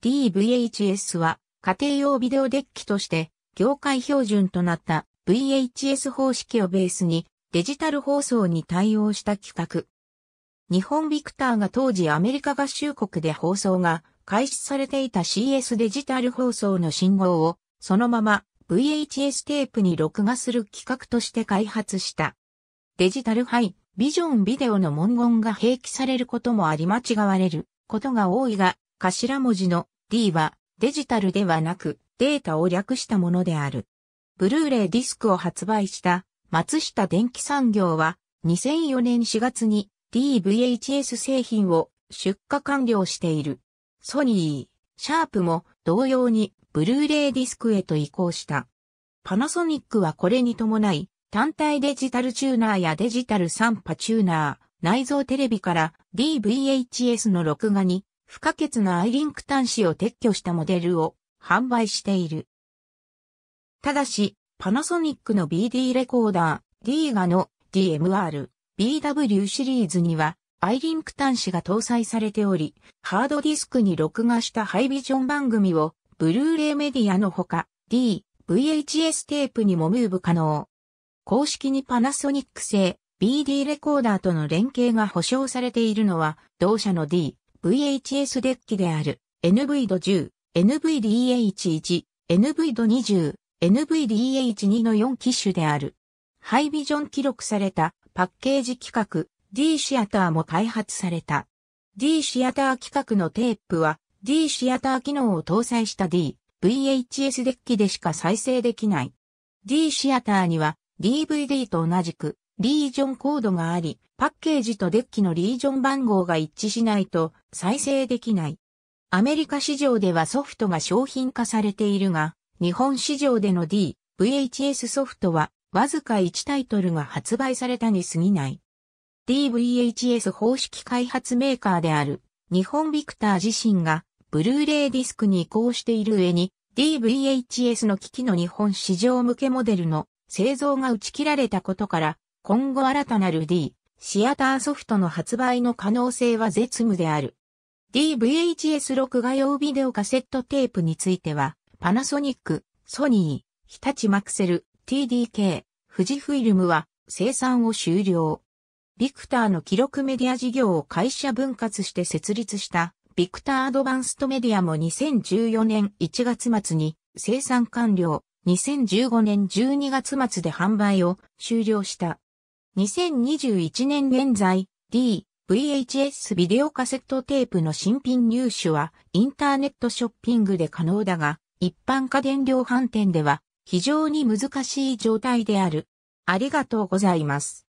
DVHS は家庭用ビデオデッキとして業界標準となった VHS 方式をベースにデジタル放送に対応した企画。日本ビクターが当時アメリカ合衆国で放送が開始されていた CS デジタル放送の信号をそのまま VHS テープに録画する企画として開発した。デジタルハイ、ビジョンビデオの文言が併記されることもあり間違われることが多いが、頭文字の D はデジタルではなくデータを略したものである。ブルーレイディスクを発売した松下電機産業は2004年4月に DVHS 製品を出荷完了している。ソニー、シャープも同様にブルーレイディスクへと移行した。パナソニックはこれに伴い単体デジタルチューナーやデジタル3波チューナー、内蔵テレビから DVHS の録画に不可欠なアイリンク端子を撤去したモデルを販売している。ただし、パナソニックの BD レコーダー、D ガの DMR、BW シリーズには、アイリンク端子が搭載されており、ハードディスクに録画したハイビジョン番組を、ブルーレイメディアのほか、D、VHS テープにもムーブ可能。公式にパナソニック製 BD レコーダーとの連携が保証されているのは、同社の D、VHS デッキである NV-10、NVDH1、NV-20 d、NVDH2 の4機種である。ハイビジョン記録されたパッケージ企画 D シアターも開発された。D シアター企画のテープは D シアター機能を搭載した D、VHS デッキでしか再生できない。D シアターには DVD と同じく、リージョンコードがあり、パッケージとデッキのリージョン番号が一致しないと再生できない。アメリカ市場ではソフトが商品化されているが、日本市場での D、VHS ソフトは、わずか1タイトルが発売されたに過ぎない。DVHS 方式開発メーカーである、日本ビクター自身が、ブルーレイディスクに移行している上に、DVHS の機器の日本市場向けモデルの製造が打ち切られたことから、今後新たなる D、シアターソフトの発売の可能性は絶無である。DVHS6 画用ビデオカセットテープについては、パナソニック、ソニー、日立マクセル、TDK、富士フイルムは生産を終了。ビクターの記録メディア事業を会社分割して設立したビクターアドバンストメディアも2014年1月末に生産完了。2015年12月末で販売を終了した。2021年現在、D、VHS ビデオカセットテープの新品入手はインターネットショッピングで可能だが、一般家電量販店では非常に難しい状態である。ありがとうございます。